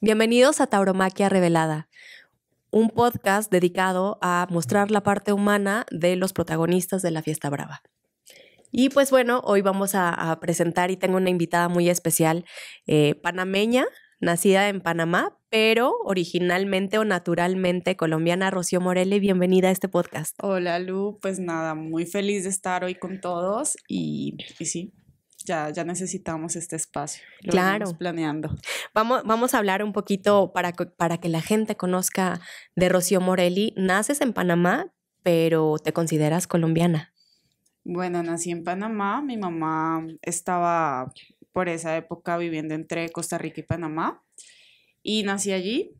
Bienvenidos a Tauromaquia Revelada, un podcast dedicado a mostrar la parte humana de los protagonistas de la fiesta brava. Y pues bueno, hoy vamos a, presentar y tengo una invitada muy especial, eh, panameña, nacida en Panamá, pero originalmente o naturalmente colombiana, Rocío Morelli. Bienvenida a este podcast. Hola Lu, pues nada, muy feliz de estar hoy con todos y, y sí, ya, necesitamos este espacio. Lo claro. Planeando. Vamos, a hablar un poquito para, que la gente conozca de Rocío Morelli. Naces en Panamá, pero te consideras colombiana. Bueno, nací en Panamá. Mi mamá estaba por esa época viviendo entre Costa Rica y Panamá. Y nací allí.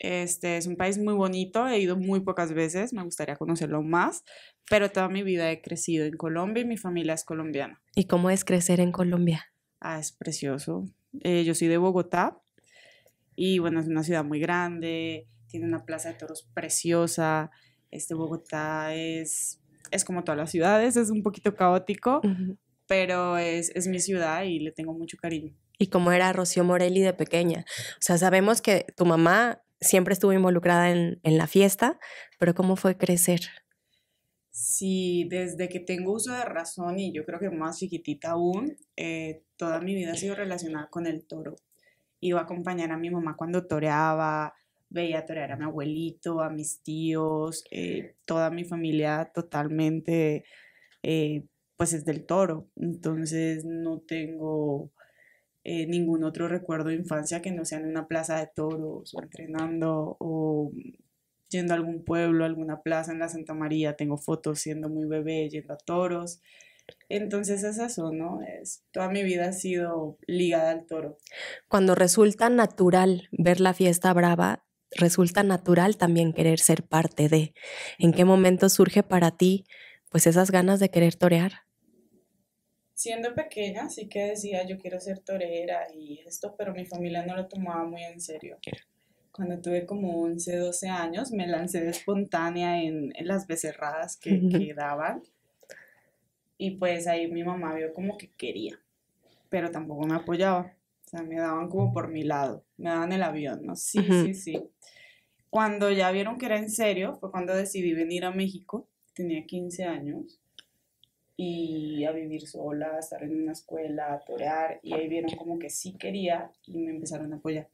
Este es un país muy bonito, he ido muy pocas veces, me gustaría conocerlo más, pero toda mi vida he crecido en Colombia y mi familia es colombiana. ¿Y cómo es crecer en Colombia? Ah, es precioso. Eh, yo soy de Bogotá y bueno, es una ciudad muy grande, tiene una plaza de toros preciosa. Este Bogotá es, es como todas las ciudades, es un poquito caótico, pero es, mi ciudad y le tengo mucho cariño. ¿Y cómo era Rocío Morelli de pequeña? O sea, sabemos que tu mamá siempre estuvo involucrada en, en la fiesta, pero ¿cómo fue crecer? Sí, desde que tengo uso de razón y yo creo que más chiquitita aún, eh, toda mi vida ha sido relacionada con el toro. Iba a acompañar a mi mamá cuando toreaba, veía torear a mi abuelito, a mis tíos, eh, toda mi familia totalmente, eh, pues es del toro. Entonces no tengo ningún otro recuerdo de infancia que no sea en una plaza de toros o entrenando o yendo a algún pueblo, a alguna plaza en la Santa María, tengo fotos siendo muy bebé, yendo a toros. Entonces es eso, ¿no? Es, toda mi vida ha sido ligada al toro. Cuando resulta natural ver la fiesta brava, resulta natural también querer ser parte de. ¿En qué momento surge para ti pues esas ganas de querer torear? Siendo pequeña sí que decía yo quiero ser torera y esto, pero mi familia no lo tomaba muy en serio cuando tuve como 11, 12 años, me lancé de espontánea en, las becerradas que, daban. Y pues ahí mi mamá vio como que quería, pero tampoco me apoyaba. O sea, me daban como por mi lado, me daban el avión, ¿no? Sí, sí, sí. Cuando ya vieron que era en serio, fue cuando decidí venir a México, tenía 15 años, y a vivir sola, estar en una escuela, a torear, y ahí vieron como que sí quería y me empezaron a apoyar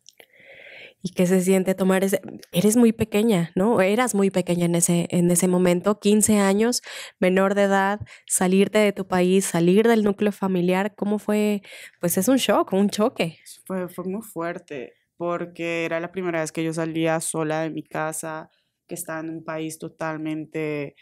y qué se siente tomar ese, eres muy pequeña, ¿no? Eras muy pequeña en ese, en ese momento, 15 años, menor de edad, salirte de tu país, salir del núcleo familiar, ¿cómo fue? Pues es un shock, un choque. Fue, fue muy fuerte, porque era la primera vez que yo salía sola de mi casa, que estaba en un país totalmente...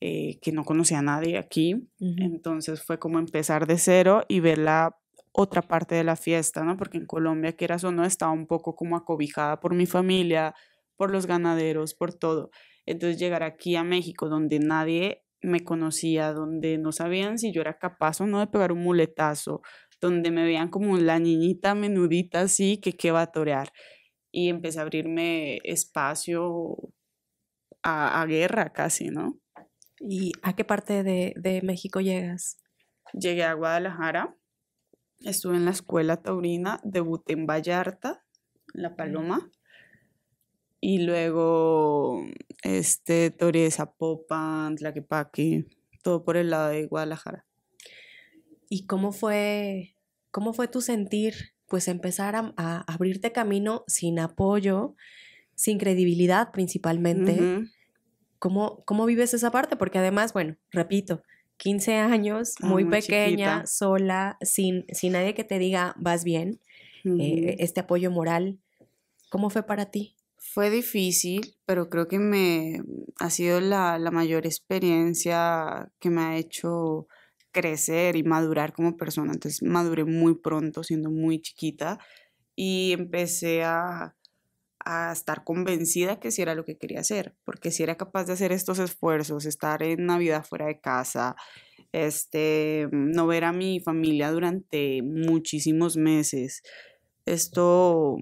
Eh, que no conocía a nadie aquí, entonces fue como empezar de cero y ver la otra parte de la fiesta, ¿no? Porque en Colombia, quieras o no, estaba un poco como acobijada por mi familia, por los ganaderos, por todo. Entonces llegar aquí a México, donde nadie me conocía, donde no sabían si yo era capaz o no de pegar un muletazo, donde me veían como la niñita menudita así que qué va a torear. Y empecé a abrirme espacio a, guerra casi, ¿no? ¿Y a qué parte de, de México llegas? Llegué a Guadalajara, Estuve en la escuela taurina, debuté en Vallarta, La Paloma. Y luego, este, Apopan, Zapopan, Tlaquepaque, todo por el lado de Guadalajara. ¿Y cómo fue, cómo fue tu sentir, pues empezar a, abrirte camino sin apoyo, sin credibilidad principalmente? ¿Cómo, ¿Cómo vives esa parte? Porque además, bueno, repito, 15 años, ah, muy, pequeña, sola, sin, sin nadie que te diga, vas bien, eh, este apoyo moral. ¿Cómo fue para ti? Fue difícil, pero creo que me ha sido la, la mayor experiencia que me ha hecho crecer y madurar como persona. Entonces maduré muy pronto, siendo muy chiquita, y empecé a a estar convencida que sí era lo que quería hacer, porque si era capaz de hacer estos esfuerzos, estar en Navidad fuera de casa, este, no ver a mi familia durante muchísimos meses, esto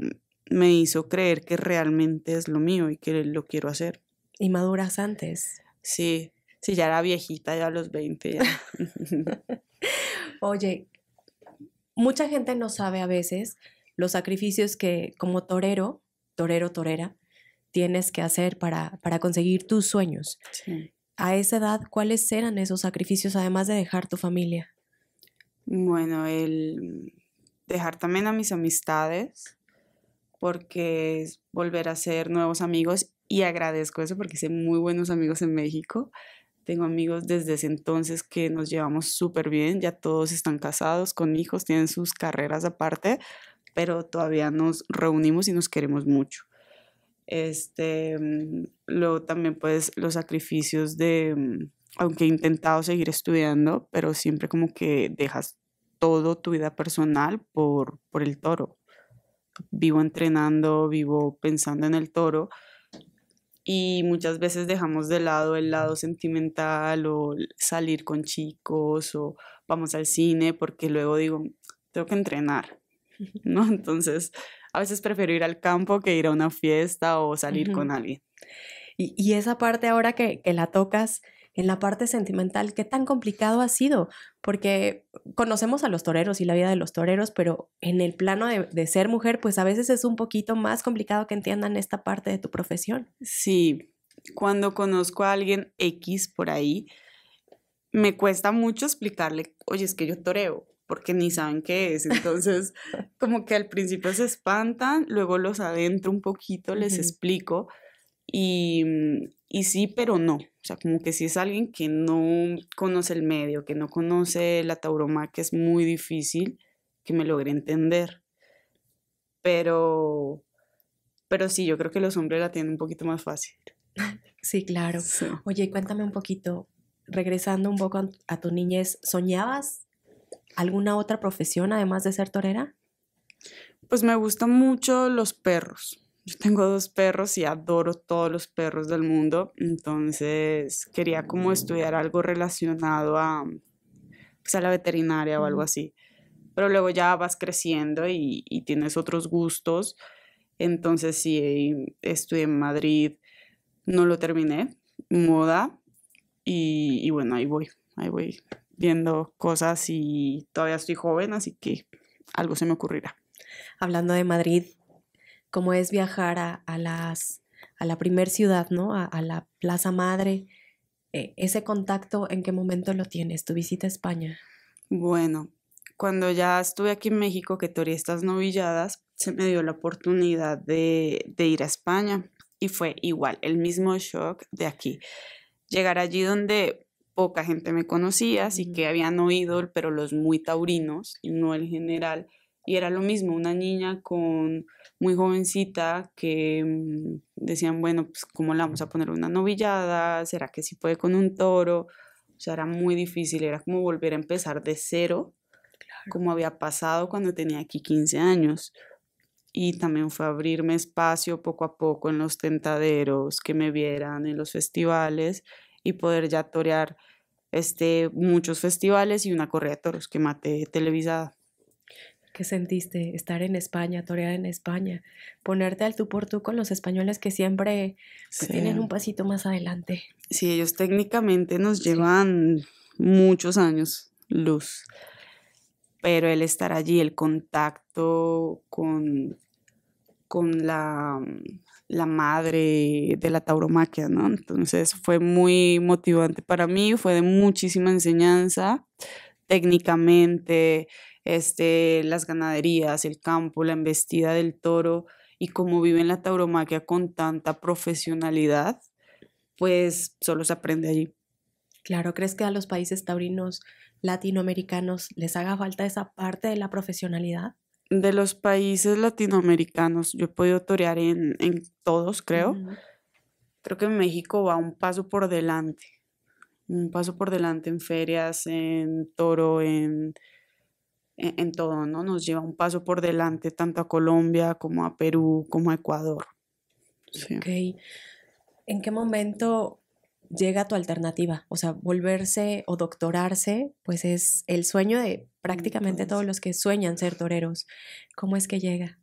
me hizo creer que realmente es lo mío y que lo quiero hacer. Y maduras antes. Sí, sí, ya era viejita, ya a los 20. Oye, mucha gente no sabe a veces los sacrificios que como torero torero, torera, tienes que hacer para, para conseguir tus sueños. A esa edad, ¿cuáles eran esos sacrificios además de dejar tu familia? Bueno, el dejar también a mis amistades, porque volver a ser nuevos amigos y agradezco eso porque hice muy buenos amigos en México. Tengo amigos desde ese entonces que nos llevamos súper bien, ya todos están casados, con hijos, tienen sus carreras aparte, pero todavía nos reunimos y nos queremos mucho. Este, mm, luego también pues los sacrificios de, mm, aunque he intentado seguir estudiando, pero siempre como que dejas todo tu vida personal por, por el toro. Vivo entrenando, vivo pensando en el toro y muchas veces dejamos de lado el lado sentimental o salir con chicos o vamos al cine porque luego digo, tengo que entrenar, ¿no? Entonces, a veces prefiero ir al campo que ir a una fiesta o salir con alguien. Y, esa parte ahora que, la tocas, en la parte sentimental, ¿qué tan complicado ha sido? Porque conocemos a los toreros y la vida de los toreros, pero en el plano de, de, ser mujer, pues a veces es un poquito más complicado que entiendan esta parte de tu profesión. Sí, cuando conozco a alguien X por ahí, me cuesta mucho explicarle, oye, es que yo toreo, porque ni saben qué es. Entonces, como que al principio se espantan, luego los adentro un poquito, les explico y, mm, y, sí, pero no. O sea, como que si es alguien que no conoce el medio, que no conoce la tauroma, que es muy difícil que me logre entender. Pero, pero sí, yo creo que los hombres la tienen un poquito más fácil. Sí, claro. Oye, cuéntame un poquito, regresando un poco a tu niñez, ¿soñabas alguna otra profesión además de ser torera? Pues me gustan mucho los perros. Yo tengo dos perros y adoro todos los perros del mundo, entonces quería como estudiar algo relacionado a, pues, a la veterinaria o algo así. Pero luego ya vas creciendo y, tienes otros gustos. Entonces sí, estudié en Madrid, no lo terminé, moda, y, y bueno, ahí voy, ahí voy viendo cosas y todavía estoy joven, así que algo se me ocurrirá. Hablando de Madrid, ¿cómo es viajar a, las, a la primer ciudad, ¿no? A, la Plaza Madre. Eh, ese contacto, ¿en qué momento lo tienes? ¿Tu visita a España? Bueno, cuando ya estuve aquí en México, que toreé estas novilladas, se me dio la oportunidad de ir a España y fue igual, el mismo shock de aquí. Llegar allí donde poca gente me conocía, así que habían oído, pero los muy taurinos y no el general. Y era lo mismo, una niña con muy jovencita que mm, decían, bueno, pues cómo la vamos a poner una novillada, será que sí puede con un toro. O sea, era muy difícil, era como volver a empezar de cero, como había pasado cuando tenía aquí 15 años. Y también fue abrirme espacio poco a poco en los tentaderos, que me vieran en los festivales y poder ya torear este, muchos festivales y una correa de toros que maté televisada. ¿Qué sentiste? Estar en España, torear en España, ponerte al tú por tú con los españoles que siempre pues, tienen un pasito más adelante. Sí, ellos técnicamente nos llevan muchos años luz, pero el estar allí, el contacto con, con la la madre de la tauromaquia, ¿no? Entonces fue muy motivante para mí, fue de muchísima enseñanza técnicamente, este, las ganaderías, el campo, la embestida del toro y cómo en la tauromaquia con tanta profesionalidad, pues solo se aprende allí. Claro, ¿crees que a los países taurinos latinoamericanos les haga falta esa parte de la profesionalidad? de los países latinoamericanos, yo he podido torear en, todos, creo. Creo que México va un paso por delante. Un paso por delante en ferias, en toro, en, e-, en, todo, ¿no? Nos lleva un paso por delante tanto a Colombia como a Perú, como a Ecuador. Sí. Ok. ¿En qué momento llega tu alternativa? O sea, volverse o doctorarse, pues es el sueño de prácticamente todos los que sueñan ser toreros. ¿Cómo es que llega?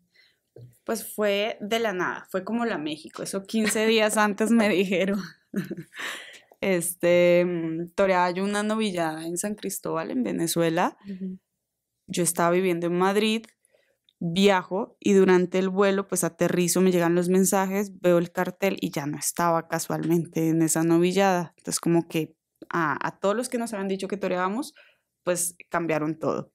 Pues fue de la nada, fue como la México, eso 15 días antes me dijeron. Este, mm, toreaba yo una novillada en San Cristóbal, en Venezuela. Yo estaba viviendo en Madrid, viajo y durante el vuelo pues aterrizo, me llegan los mensajes, veo el cartel y ya no estaba casualmente en esa novillada. Entonces como que a, a todos los que nos habían dicho que toreábamos, pues cambiaron todo.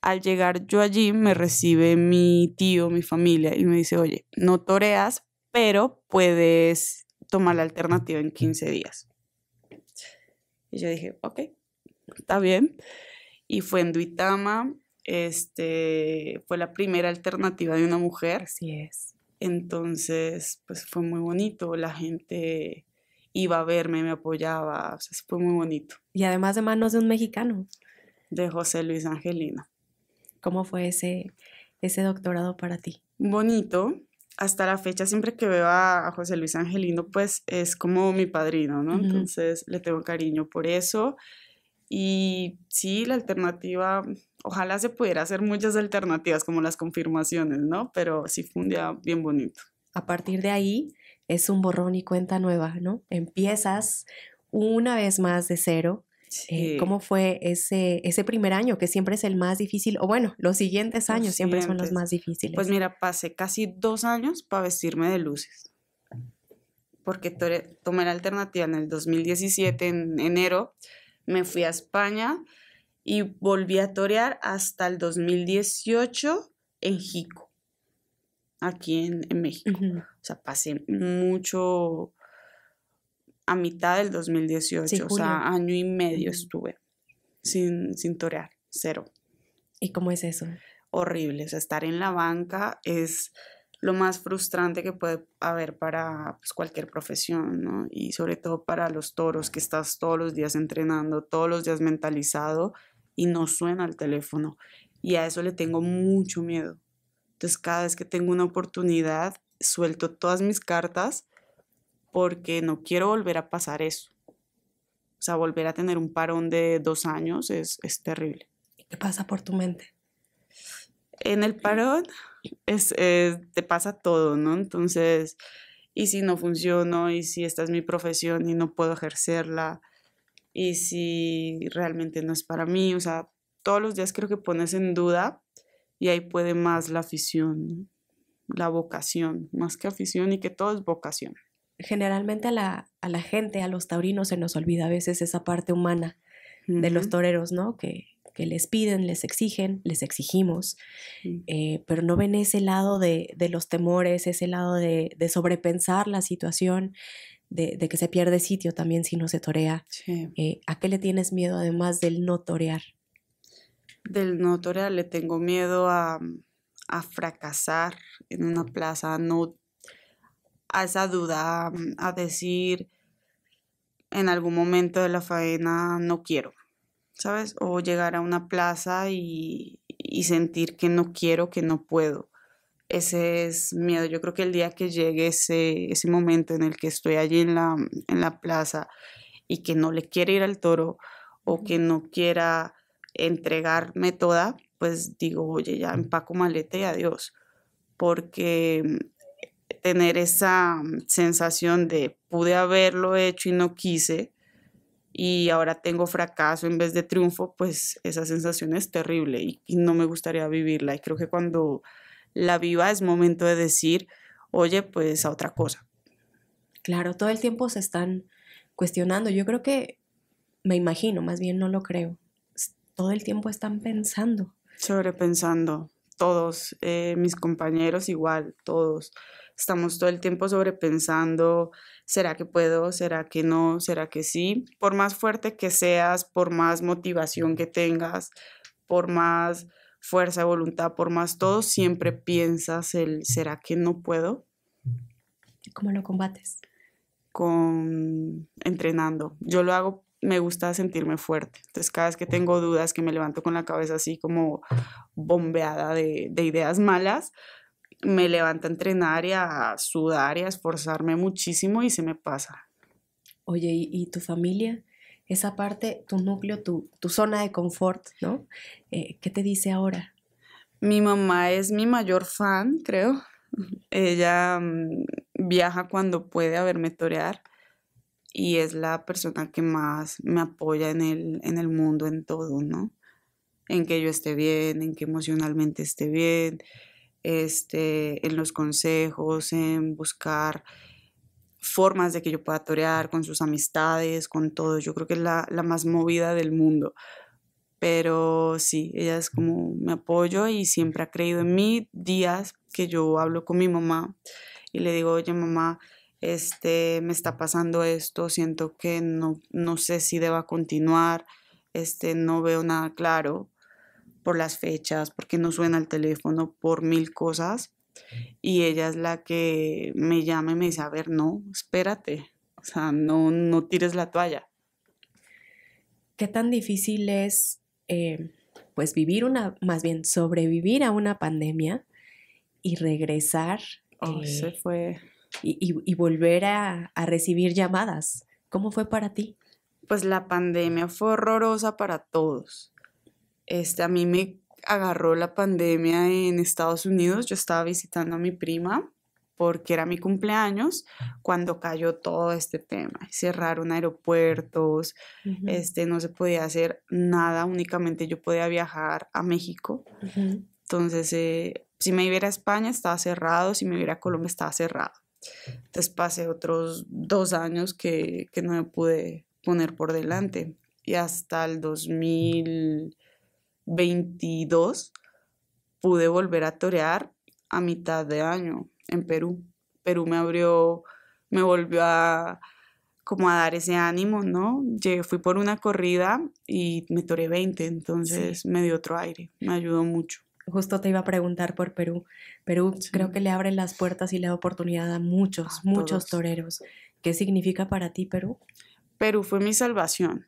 Al llegar yo allí me recibe mi tío, mi familia y me dice, oye, no toreas, pero puedes tomar la alternativa en 15 días. Y yo dije, ok, está bien. Y fue en Duitama, este, fue la primera alternativa de una mujer. Así es. Entonces, pues fue muy bonito, la gente iba a verme, me apoyaba, o fue muy bonito. Y además de manos de un mexicano de José Luis Angelino. ¿Cómo fue ese, ese doctorado para ti? Bonito. Hasta la fecha, siempre que veo a, José Luis Angelino, pues es como mi padrino, ¿no? Entonces le tengo cariño por eso. Y sí, la alternativa, ojalá se pudiera hacer muchas alternativas como las confirmaciones, ¿no? Pero sí fue un día bien bonito. A partir de ahí es un borrón y cuenta nueva, ¿no? Empiezas una vez más de cero, eh, ¿Cómo fue ese, ese primer año que siempre es el más difícil? O bueno, los siguientes años siempre son los más difíciles. Pues mira, pasé casi dos años para vestirme de luces, porque tomé la alternativa en el 2017, en enero, me fui a España y volví a torear hasta el 2018 en Jico, aquí en, México. O sea, pasé mucho a mitad del 2018, o sea, año y medio estuve sin, torear, cero. ¿Y cómo es eso? Horrible, o sea, estar en la banca es lo más frustrante que puede haber para pues, cualquier profesión, ¿no? Y sobre todo para los toros, que estás todos los días entrenando, todos los días mentalizado y no suena el teléfono. Y a eso le tengo mucho miedo. Entonces, cada vez que tengo una oportunidad, suelto todas mis cartas porque no quiero volver a pasar eso. O sea, volver a tener un parón de dos años es, es terrible. ¿Qué pasa por tu mente? En el parón es, te pasa todo, ¿no? Entonces, ¿y si no funciono? ¿Y si esta es mi profesión y no puedo ejercerla? ¿Y si realmente no es para mí? O sea, todos los días creo que pones en duda y ahí puede más la afición, la vocación, más que afición y que todo es vocación generalmente a la, a la, gente, a los taurinos, se nos olvida a veces esa parte humana de los toreros, ¿no? Que, que, les piden, les exigen, les exigimos, eh, pero no ven ese lado de, los temores, ese lado de, sobrepensar la situación, de, que se pierde sitio también si no se torea. Eh, ¿A qué le tienes miedo además del no torear? Del no torear le tengo miedo a, fracasar en una plaza, no a esa duda, a decir en algún momento de la faena no quiero, ¿sabes? O llegar a una plaza y, sentir que no quiero, que no puedo. Ese es miedo. Yo creo que el día que llegue ese, ese momento en el que estoy allí en la, en la plaza y que no le quiera ir al toro o que no quiera entregarme toda, pues digo, oye, ya empaco maleta y adiós. Porque tener esa mm, sensación de pude haberlo hecho y no quise y ahora tengo fracaso en vez de triunfo, pues esa sensación es terrible y, no me gustaría vivirla. Y creo que cuando la viva es momento de decir, oye, pues a otra cosa. Claro, todo el tiempo se están cuestionando. Yo creo que, me imagino, más bien no lo creo. Todo el tiempo están pensando. Sobrepensando, todos, eh, mis compañeros igual, todos. Estamos todo el tiempo sobrepensando, ¿será que puedo? ¿Será que no? ¿Será que sí? Por más fuerte que seas, por más motivación que tengas, por más fuerza de voluntad, por más todo, siempre piensas el ¿será que no puedo? ¿Cómo lo combates? Con entrenando. Yo lo hago, me gusta sentirme fuerte. Entonces cada vez que tengo dudas, que me levanto con la cabeza así como bombeada de, de ideas malas, me levanta a entrenar y a sudar y a esforzarme muchísimo y se me pasa. Oye, ¿y, tu familia? Esa parte, tu núcleo, tu, zona de confort, ¿no? Eh, ¿Qué te dice ahora? Mi mamá es mi mayor fan, creo. Ella mm, viaja cuando puede a verme torear y es la persona que más me apoya en el, en el mundo, en todo, ¿no? En que yo esté bien, en que emocionalmente esté bien, este, en los consejos, en buscar formas de que yo pueda torear con sus amistades, con todo. Yo creo que es la, más movida del mundo. Pero sí, ella es como me apoyo y siempre ha creído en mí. Días que yo hablo con mi mamá y le digo, oye mamá, este, me está pasando esto, siento que no, no sé si deba continuar, este, no veo nada claro, por las fechas, porque no suena el teléfono, por mil cosas. Y ella es la que me llama y me dice, a ver, no, espérate, o sea, no, no tires la toalla. ¿Qué tan difícil es, eh, pues, vivir una, más bien, sobrevivir a una pandemia y regresar? Oh, eh, fue. Y, volver a recibir llamadas. ¿Cómo fue para ti? Pues la pandemia fue horrorosa para todos este, a mí me agarró la pandemia en Estados Unidos. Yo estaba visitando a mi prima porque era mi cumpleaños cuando cayó todo este tema. Cerraron aeropuertos, este, no se podía hacer nada, únicamente yo podía viajar a México. Entonces, eh, si me iba a España estaba cerrado, si me iba a Colombia estaba cerrado. Entonces pasé otros dos años que, que no me pude poner por delante. Y hasta el 2000 22 pude volver a torear a mitad de año en Perú. Perú me abrió, me volvió a como a dar ese ánimo, ¿no? Llegué, fui por una corrida y me toré 20, entonces me dio otro aire, me ayudó mucho. Justo te iba a preguntar por Perú. Perú creo que le abre las puertas y le da oportunidad a muchos, muchos toreros. ¿Qué significa para ti Perú? Perú fue mi salvación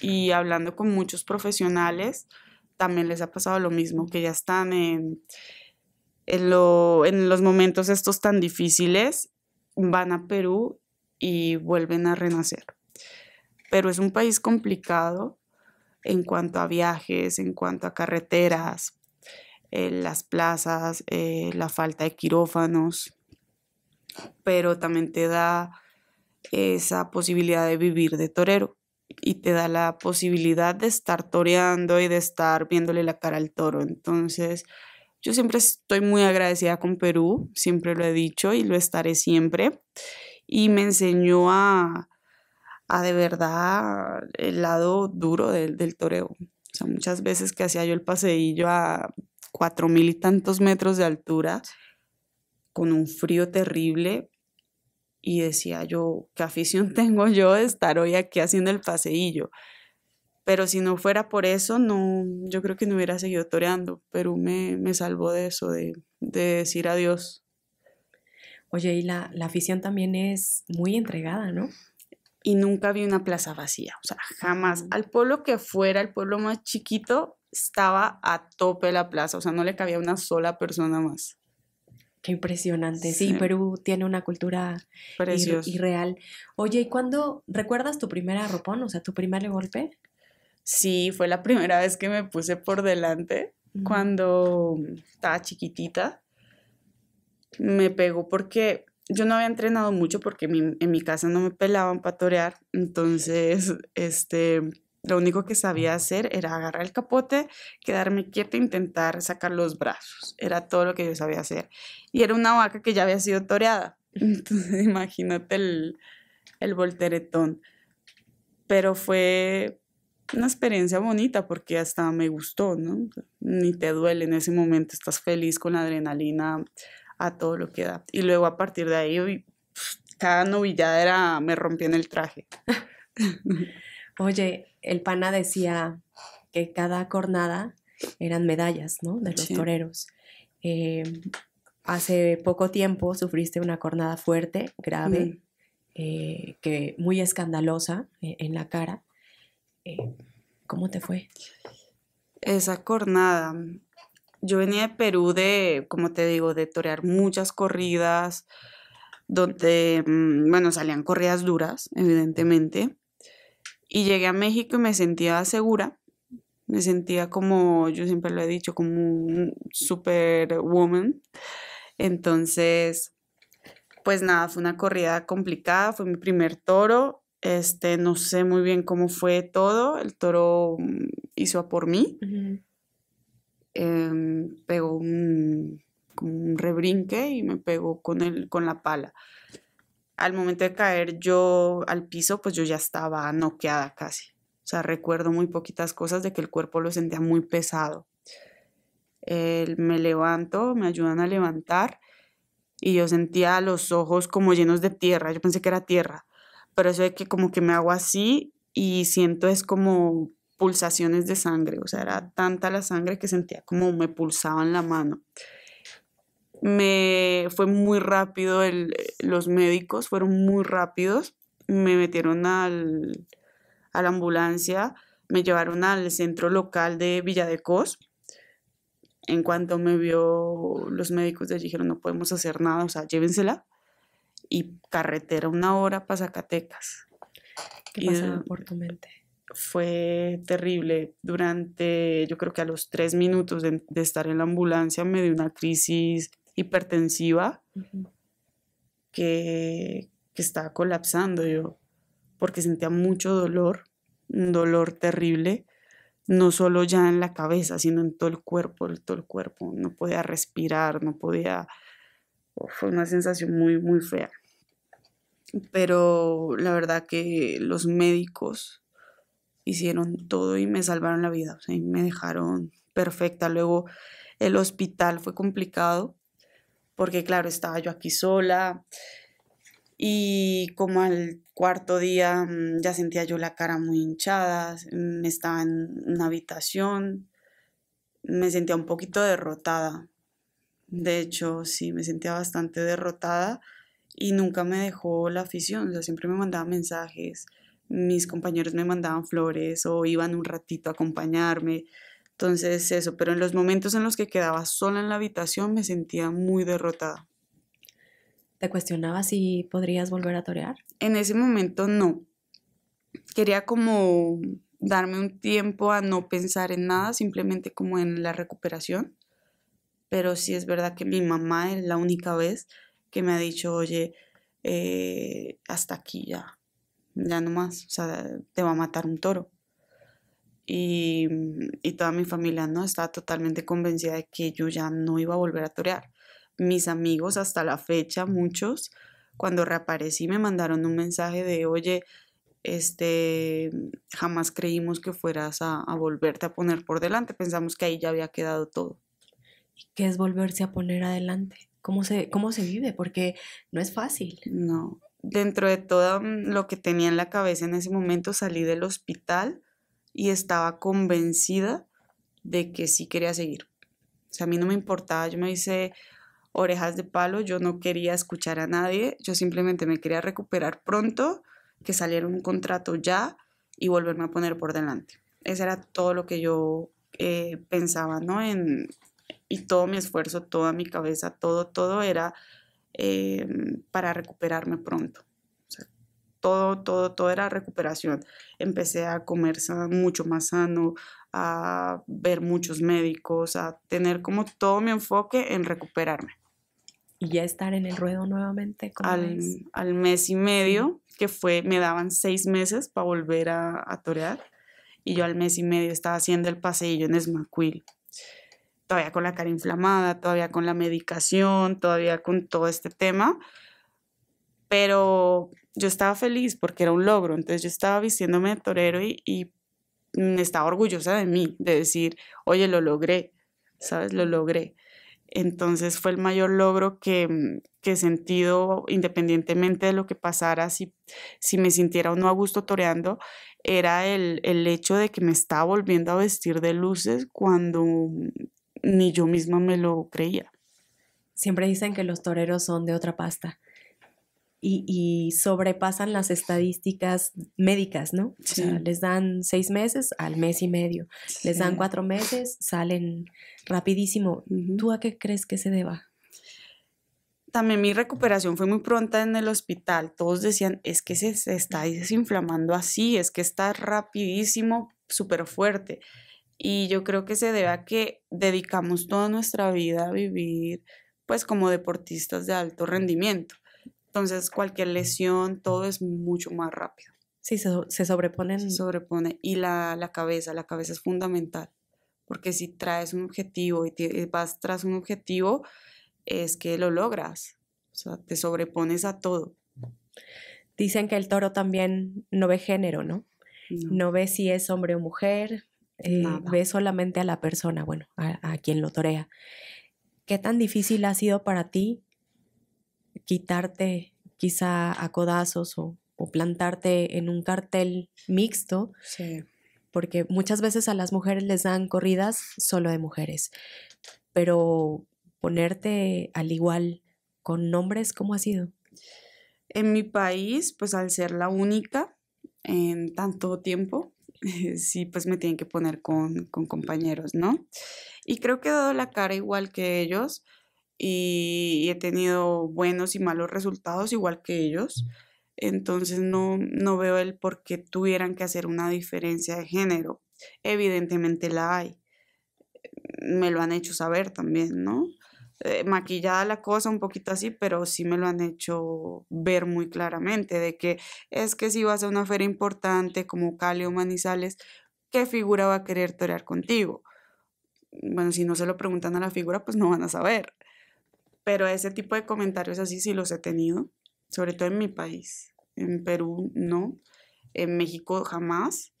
y, hablando con muchos profesionales, también les ha pasado lo mismo, que ya están en, los momentos estos tan difíciles, van a Perú y vuelven a renacer. Pero es un país complicado en cuanto a viajes, en cuanto a carreteras, eh, las plazas, eh, la falta de quirófanos, pero también te da esa posibilidad de vivir de torero y te da la posibilidad de estar toreando y de estar viéndole la cara al toro. Entonces, yo siempre estoy muy agradecida con Perú, siempre lo he dicho y lo estaré siempre. Y me enseñó a, a de verdad el lado duro del, del toreo. O sea, muchas veces que hacía yo el paseillo a cuatro mil y tantos metros de altura, con un frío terrible, y decía yo, qué afición tengo yo de estar hoy aquí haciendo el paseillo. Pero si no fuera por eso, no, yo creo que no hubiera seguido toreando. pero me, me salvó de eso, de, decir adiós. Oye, y la, la, afición también es muy entregada, ¿no? Y nunca vi una plaza vacía, o sea, jamás. Al pueblo que fuera, el pueblo más chiquito, estaba a tope la plaza, o sea, no le cabía una sola persona más. Qué impresionante. Sí, Perú tiene una cultura y real. Oye, ¿y cuándo recuerdas tu primera ropón, o sea, tu primer golpe? Sí, fue la primera vez que me puse por delante cuando estaba chiquitita. Me pegó porque yo no había entrenado mucho porque en mi casa no me pelaban para torear, entonces este lo único que sabía hacer era agarrar el capote, quedarme quieta e intentar sacar los brazos. Era todo lo que yo sabía hacer. Y era una vaca que ya había sido toreada. Entonces imagínate el, el volteretón. Pero fue una experiencia bonita porque hasta me gustó, ¿no? Ni te duele en ese momento, estás feliz con la adrenalina a todo lo que da. Y luego a partir de ahí, cada novillada era, me rompí en el traje. Oye, el pana decía que cada cornada eran medallas, ¿no? De los toreros. Eh, hace poco tiempo sufriste una cornada fuerte, grave, eh, que muy escandalosa eh, en la cara. ¿Cómo te fue? Esa cornada. Yo venía de Perú de, como te digo, de torear muchas corridas, donde, mm, bueno, salían corridas duras, evidentemente y llegué a México y me sentía segura, me sentía como, yo siempre lo he dicho, como un superwoman. Entonces, pues nada, fue una corrida complicada, fue mi primer toro. Este, no sé muy bien cómo fue todo. El toro mm, hizo a por mí. Em, pegó un, un rebrinque y me pegó con, el, con la pala al momento de caer yo al piso, pues yo ya estaba noqueada casi. O sea, recuerdo muy poquitas cosas de que el cuerpo lo sentía muy pesado. me levanto, me ayudan a levantar y yo sentía los ojos como llenos de tierra. Yo pensé que era tierra, pero eso de que como que me hago así y siento es como pulsaciones de sangre. O sea, era tanta la sangre que sentía como me pulsaban en la mano. Me fue muy rápido, los médicos fueron muy rápidos, me metieron al, a la ambulancia, me llevaron al centro local de Villadecos. En cuanto me vio los médicos, les dijeron, no podemos hacer nada, o sea, llévensela. Y carretera una hora para Zacatecas. ¿Qué por tu mente? Fue terrible. Durante, yo creo que a los tres minutos de, de estar en la ambulancia, me dio una crisis hipertensiva que, que estaba colapsando yo, porque sentía mucho dolor, un dolor terrible, no solo ya en la cabeza, sino en todo el cuerpo, en todo el cuerpo, no podía respirar, no podía, fue una sensación muy, muy fea. Pero la verdad que los médicos hicieron todo y me salvaron la vida, me dejaron perfecta. Luego el hospital fue complicado porque claro, estaba yo aquí sola y como al cuarto día mm, ya sentía yo la cara muy hinchada, me mm, estaba en una habitación, me sentía un poquito derrotada. De hecho, sí, me sentía bastante derrotada y nunca me dejó la afición, o siempre me mandaba mensajes, mis compañeros me mandaban flores o iban un ratito a acompañarme, entonces eso, pero en los momentos en los que quedaba sola en la habitación me sentía muy derrotada. ¿Te cuestionaba si podrías volver a torear? En ese momento no. Quería como darme un tiempo a no pensar en nada, simplemente como en la recuperación. Pero sí es verdad que mi mamá es la única vez que me ha dicho, oye, eh, hasta aquí ya, ya no más, o sea, te va a matar un toro. Mm, y, toda mi familia no estaba totalmente convencida de que yo ya no iba a volver a torear. Mis amigos hasta la fecha, muchos, cuando reaparecí me mandaron un mensaje de, oye, este, jamás creímos que fueras a, volverte a poner por delante, pensamos que ahí ya había quedado todo. ¿Y qué es volverse a poner adelante? ¿Cómo se, cómo se vive? Porque no es fácil. No, dentro de todo mm, lo que tenía en la cabeza en ese momento salí del hospital y estaba convencida de que sí quería seguir. O sea, a mí no me importaba, yo me hice orejas de palo, yo no quería escuchar a nadie, yo simplemente me quería recuperar pronto, que saliera un contrato ya y volverme a poner por delante. Eso era todo lo que yo eh, pensaba, ¿no? En, y todo mi esfuerzo, toda mi cabeza, todo, todo era eh, para recuperarme pronto todo, todo, todo era recuperación. Empecé a comer mucho más sano, a ver muchos médicos, a tener como todo mi enfoque en recuperarme. Y ya estar en el ruedo nuevamente. Al, al, mes y medio, que fue, me daban seis meses para volver a, torear. Y yo al mes y medio estaba haciendo el paseillo en Smaquil. Todavía con la cara inflamada, todavía con la medicación, todavía con todo este tema. Pero yo estaba feliz porque era un logro, entonces yo estaba vistiéndome de torero y, estaba orgullosa de mí, de decir, oye, lo logré, ¿sabes? Lo logré. Entonces fue el mayor logro mm, que, he sentido, independientemente de lo que pasara, si, si me sintiera o no a gusto toreando, era el, el hecho de que me estaba volviendo a vestir de luces cuando mm, ni yo misma me lo creía. Siempre dicen que los toreros son de otra pasta y, sobrepasan las estadísticas médicas, ¿no? les dan seis meses al mes y medio, les dan cuatro meses, salen rapidísimo. ¿Tú a qué crees que se deba? También mi recuperación fue muy pronta en el hospital. Todos decían, es que se, está desinflamando así, es que está rapidísimo, súper fuerte. Y yo creo que se debe a que dedicamos toda nuestra vida a vivir, pues como deportistas de alto rendimiento entonces, cualquier lesión, todo es mucho más rápido. Sí, se, sobrepone sobreponen. Se sobrepone. Y la, la, cabeza, la cabeza es fundamental. Porque si traes un objetivo y, vas tras un objetivo, es que lo logras. O sea, te sobrepones a todo. Dicen que el toro también no ve género, ¿no? No, ve si es hombre o mujer, eh, ve solamente a la persona, bueno, a, quien lo torea. ¿Qué tan difícil ha sido para ti quitarte quizá a codazos o, plantarte en un cartel mixto. Porque muchas veces a las mujeres les dan corridas solo de mujeres. Pero ponerte al igual con nombres, ¿cómo ha sido? En mi país, pues al ser la única en tanto tiempo, sí, pues me tienen que poner con, con compañeros, ¿no? Y creo que he dado la cara igual que ellos, y, he tenido buenos y malos resultados igual que ellos. Entonces no, no veo el por qué tuvieran que hacer una diferencia de género. Evidentemente la hay. Me lo han hecho saber también, ¿no? Eh, maquillada la cosa un poquito así, pero sí me lo han hecho ver muy claramente, de que es que si vas a una feria importante como Cali o Manizales, ¿qué figura va a querer torear contigo? Bueno, si no se lo preguntan a la figura, pues no van a saber pero ese tipo de comentarios así sí los he tenido, sobre todo en mi país. En Perú no, en México jamás,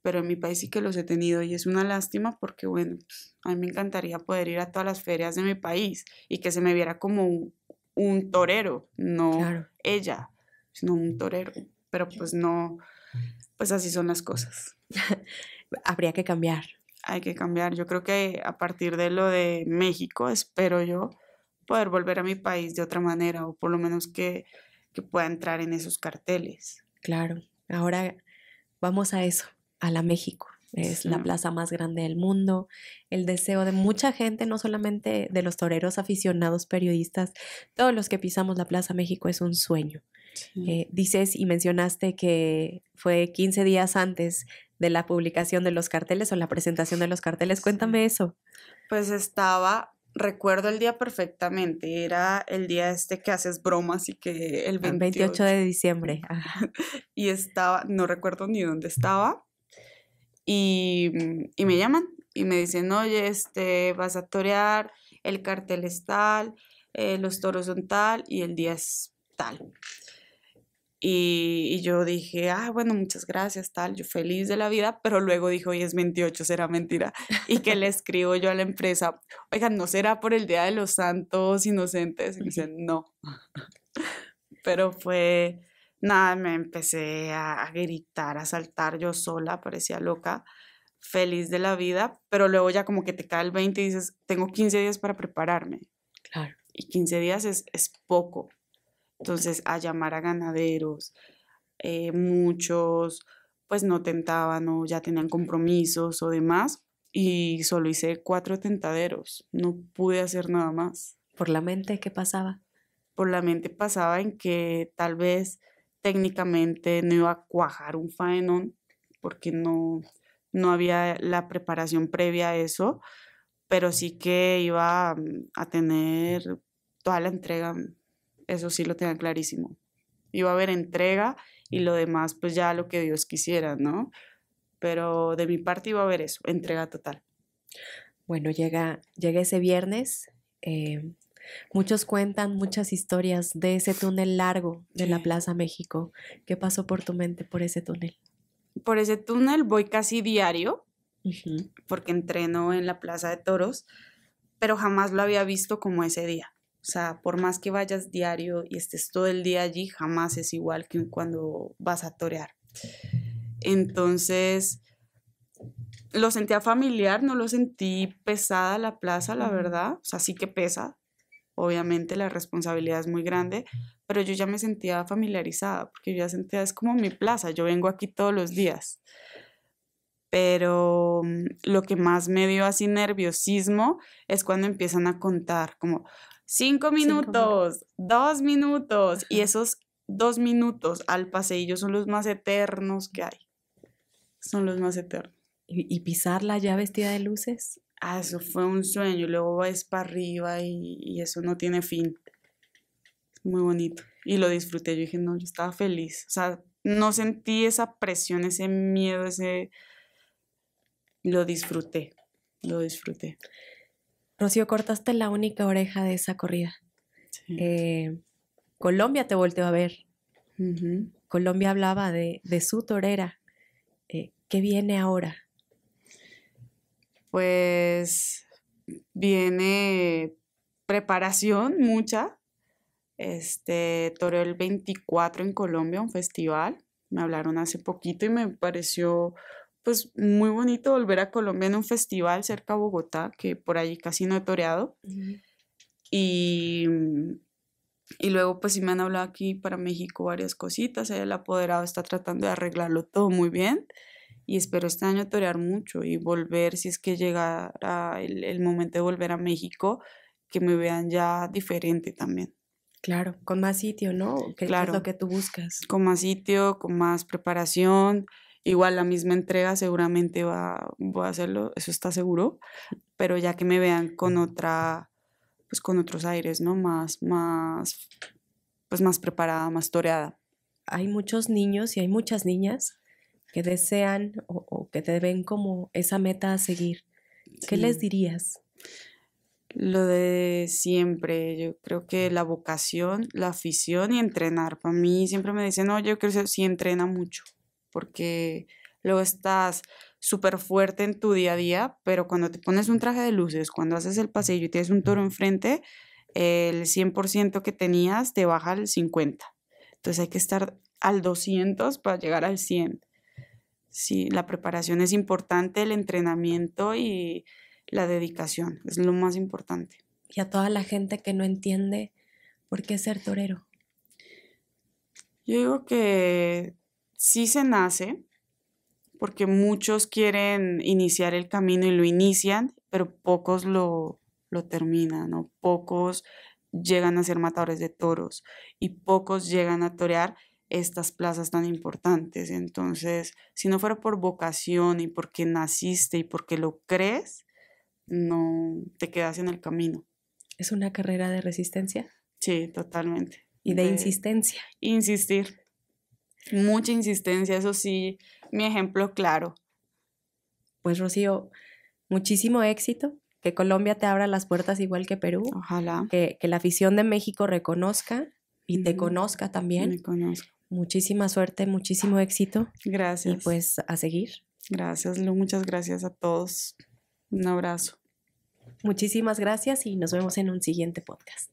pero en mi país sí que los he tenido y es una lástima porque, bueno, pues, a mí me encantaría poder ir a todas las ferias de mi país y que se me viera como un, torero, no ella, sino un torero. Pero pues no, pues así son las cosas. Habría que cambiar. Hay que cambiar. Yo creo que a partir de lo de México, espero yo, poder volver a mi país de otra manera o por lo menos que, pueda entrar en esos carteles. Claro, ahora vamos a eso, a la México. Es la plaza más grande del mundo. El deseo de mucha gente, no solamente de los toreros aficionados, periodistas, todos los que pisamos la Plaza México es un sueño. Eh, dices y mencionaste que fue 15 días antes de la publicación de los carteles o la presentación de los carteles. Cuéntame eso. Pues estaba recuerdo el día perfectamente, era el día este que haces bromas y que el 28, ah, de diciembre. y estaba, no recuerdo ni dónde estaba, mm, y, me llaman y me dicen, oye, este, vas a torear, el cartel es tal, eh, los toros son tal y el día es tal. Y, yo dije, ah, bueno, muchas gracias, tal, yo feliz de la vida, pero luego dijo, y es 28, será mentira. Y que le escribo yo a la empresa, oigan, ¿no será por el Día de los Santos Inocentes? Y me dicen, no. Pero fue, nada, me empecé a, gritar, a saltar yo sola, parecía loca, feliz de la vida, pero luego ya como que te cae el 20 y dices, tengo 15 días para prepararme. Claro. Y 15 días es, es poco entonces, a llamar a ganaderos, eh, muchos pues no tentaban o ya tenían compromisos o demás y solo hice cuatro tentaderos, no pude hacer nada más. ¿Por la mente qué pasaba? Por la mente pasaba en que tal vez técnicamente no iba a cuajar un faenón porque no, no había la preparación previa a eso, pero sí que iba mm, a tener toda la entrega mm, eso sí lo tengan clarísimo. Iba a haber entrega y lo demás, pues ya lo que Dios quisiera, ¿no? Pero de mi parte iba a haber eso, entrega total. Bueno, llega, ese viernes. Eh, muchos cuentan muchas historias de ese túnel largo de la Plaza México. ¿Qué pasó por tu mente por ese túnel? Por ese túnel voy casi diario, porque entreno en la Plaza de Toros, pero jamás lo había visto como ese día. O sea, por más que vayas diario y estés todo el día allí, jamás es igual que cuando vas a torear. Entonces, lo sentía familiar, no lo sentí pesada la plaza, la verdad. O sea, sí que pesa. Obviamente la responsabilidad es muy grande, pero yo ya me sentía familiarizada, porque yo ya sentía, es como mi plaza, yo vengo aquí todos los días. Pero mm, lo que más me dio así nerviosismo es cuando empiezan a contar, como, cinco minutos, dos minutos, y esos dos minutos al paseillo son los más eternos que hay. Son los más eternos. ¿Y, pisarla ya vestida de luces? Ah, eso fue un sueño, luego vas para arriba y, eso no tiene fin. es Muy bonito. Y lo disfruté, yo dije, no, yo estaba feliz. O sea, no sentí esa presión, ese miedo, ese... Lo disfruté, lo disfruté. Rocío, cortaste la única oreja de esa corrida. Eh, Colombia te volteó a ver. Colombia hablaba de, su torera. Eh, ¿Qué viene ahora? Pues viene preparación, mucha. Este, toro el 24 en Colombia, un festival. Me hablaron hace poquito y me pareció pues muy bonito volver a Colombia en un festival cerca a Bogotá, que por allí casi no he toreado. Y, mm, y luego pues sí me han hablado aquí para México varias cositas, el apoderado está tratando de arreglarlo todo muy bien y espero este año torear mucho y volver, si es que llega... el, momento de volver a México, que me vean ya diferente también. Claro, con más sitio, ¿no? claro, lo que tú buscas. Con más sitio, con más preparación, Igual la misma entrega seguramente va, voy a hacerlo, eso está seguro, pero ya que me vean con otra, pues con otros aires, ¿no? Más, más, pues más preparada, más toreada. Hay muchos niños y hay muchas niñas que desean o, que te ven como esa meta a seguir. ¿Qué les dirías? Lo de siempre, yo creo que la vocación, la afición y entrenar. Para mí siempre me dicen, no, yo creo que sí entrena mucho porque luego estás súper fuerte en tu día a día, pero cuando te pones un traje de luces, cuando haces el pasillo y tienes un toro enfrente, el 100% que tenías te baja al 50%. Entonces hay que estar al 200 para llegar al 100. Sí, la preparación es importante, el entrenamiento y la dedicación es lo más importante. Y a toda la gente que no entiende por qué ser torero. Yo digo que sí se nace, porque muchos quieren iniciar el camino y lo inician, pero pocos lo, lo terminan, ¿no? Pocos llegan a ser matadores de toros y pocos llegan a torear estas plazas tan importantes. Entonces, si no fuera por vocación y porque naciste y porque lo crees, no te quedas en el camino. ¿Es una carrera de resistencia? Sí, totalmente. ¿Y de insistencia? Insistir. Mucha insistencia, eso sí, mi ejemplo claro. Pues Rocío, muchísimo éxito, que Colombia te abra las puertas igual que Perú. Ojalá. Que, la afición de México reconozca y te conozca también. Me conozco. Muchísima suerte, muchísimo éxito. Gracias. Y pues a seguir. Gracias, Lu. Muchas gracias a todos. Un abrazo. Muchísimas gracias y nos vemos en un siguiente podcast.